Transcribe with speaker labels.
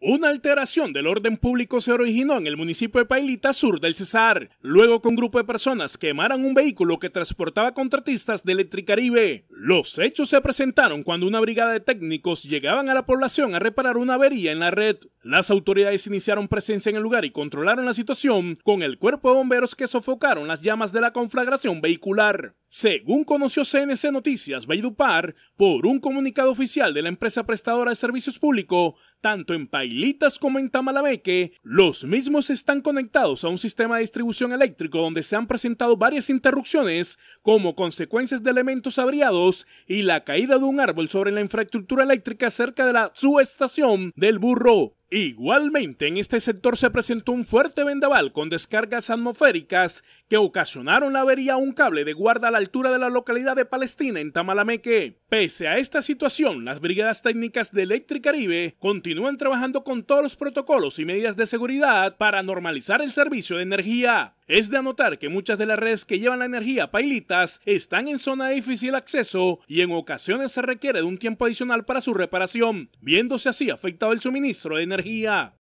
Speaker 1: Una alteración del orden público se originó en el municipio de Pailita, sur del Cesar, luego que un grupo de personas quemaron un vehículo que transportaba contratistas de Electricaribe. Los hechos se presentaron cuando una brigada de técnicos llegaban a la población a reparar una avería en la red. Las autoridades iniciaron presencia en el lugar y controlaron la situación con el cuerpo de bomberos que sofocaron las llamas de la conflagración vehicular. Según conoció CNC Noticias Baidupar, por un comunicado oficial de la empresa prestadora de servicios públicos, tanto en Pailitas como en Tamalameque, los mismos están conectados a un sistema de distribución eléctrico donde se han presentado varias interrupciones como consecuencias de elementos abriados y la caída de un árbol sobre la infraestructura eléctrica cerca de la subestación del Burro. Igualmente, en este sector se presentó un fuerte vendaval con descargas atmosféricas que ocasionaron la avería a un cable de guarda a la altura de la localidad de Palestina en Tamalameque. Pese a esta situación, las brigadas técnicas de caribe continúan trabajando con todos los protocolos y medidas de seguridad para normalizar el servicio de energía. Es de anotar que muchas de las redes que llevan la energía a Pailitas están en zona de difícil acceso y en ocasiones se requiere de un tiempo adicional para su reparación, viéndose así afectado el suministro de energía.